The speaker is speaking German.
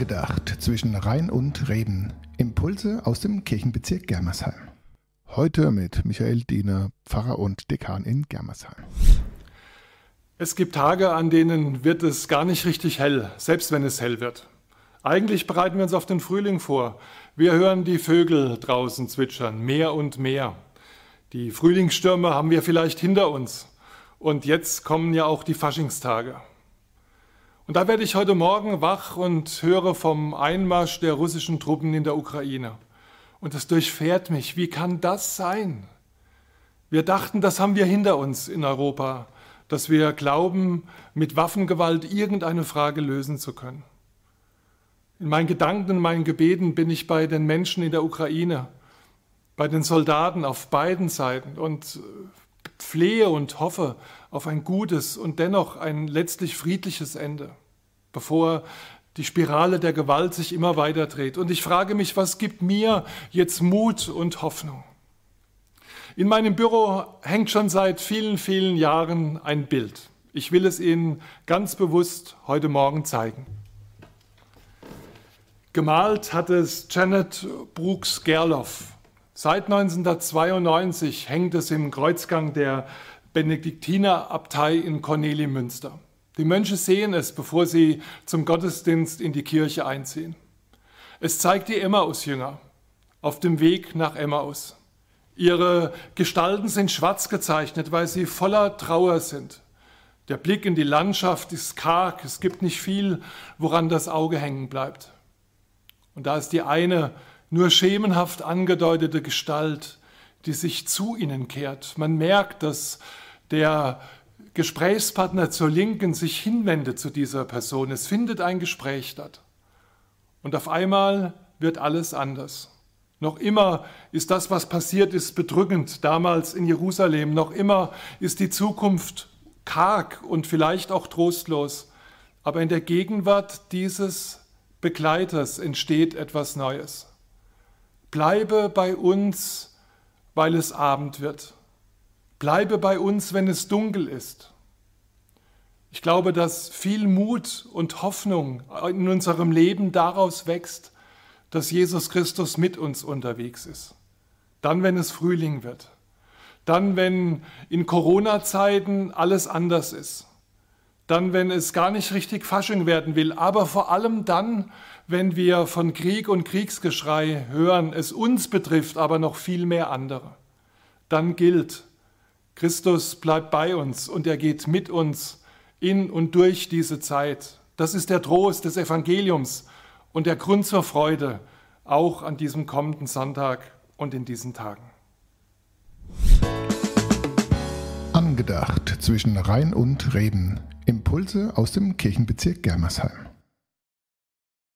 Angedacht zwischen Rhein und Reben. Impulse aus dem Kirchenbezirk Germersheim. Heute mit Michael Diener, Pfarrer und Dekan in Germersheim. Es gibt Tage, an denen wird es gar nicht richtig hell, selbst wenn es hell wird. Eigentlich bereiten wir uns auf den Frühling vor. Wir hören die Vögel draußen zwitschern, mehr und mehr. Die Frühlingsstürme haben wir vielleicht hinter uns. Und jetzt kommen ja auch die Faschingstage. Und da werde ich heute Morgen wach und höre vom Einmarsch der russischen Truppen in der Ukraine. Und das durchfährt mich. Wie kann das sein? Wir dachten, das haben wir hinter uns in Europa, dass wir glauben, mit Waffengewalt irgendeine Frage lösen zu können. In meinen Gedanken, in meinen Gebeten bin ich bei den Menschen in der Ukraine, bei den Soldaten auf beiden Seiten und flehe und hoffe auf ein gutes und dennoch ein letztlich friedliches Ende, bevor die Spirale der Gewalt sich immer weiter dreht. Und ich frage mich, was gibt mir jetzt Mut und Hoffnung? In meinem Büro hängt schon seit vielen, vielen Jahren ein Bild. Ich will es Ihnen ganz bewusst heute Morgen zeigen. Gemalt hat es Janet Brooks Gerloff Seit 1992 hängt es im Kreuzgang der Benediktinerabtei in Cornelimünster. Die Mönche sehen es, bevor sie zum Gottesdienst in die Kirche einziehen. Es zeigt die Emmaus-Jünger auf dem Weg nach Emmaus. Ihre Gestalten sind schwarz gezeichnet, weil sie voller Trauer sind. Der Blick in die Landschaft ist karg, es gibt nicht viel, woran das Auge hängen bleibt. Und da ist die eine nur schemenhaft angedeutete Gestalt, die sich zu ihnen kehrt. Man merkt, dass der Gesprächspartner zur Linken sich hinwendet zu dieser Person. Es findet ein Gespräch statt. Und auf einmal wird alles anders. Noch immer ist das, was passiert ist, bedrückend damals in Jerusalem. Noch immer ist die Zukunft karg und vielleicht auch trostlos. Aber in der Gegenwart dieses Begleiters entsteht etwas Neues. Bleibe bei uns, weil es Abend wird. Bleibe bei uns, wenn es dunkel ist. Ich glaube, dass viel Mut und Hoffnung in unserem Leben daraus wächst, dass Jesus Christus mit uns unterwegs ist. Dann, wenn es Frühling wird. Dann, wenn in Corona-Zeiten alles anders ist dann, wenn es gar nicht richtig Fasching werden will, aber vor allem dann, wenn wir von Krieg und Kriegsgeschrei hören, es uns betrifft, aber noch viel mehr andere. Dann gilt, Christus bleibt bei uns und er geht mit uns in und durch diese Zeit. Das ist der Trost des Evangeliums und der Grund zur Freude, auch an diesem kommenden Sonntag und in diesen Tagen. Angedacht zwischen Rhein und Reden. Impulse aus dem Kirchenbezirk Germersheim.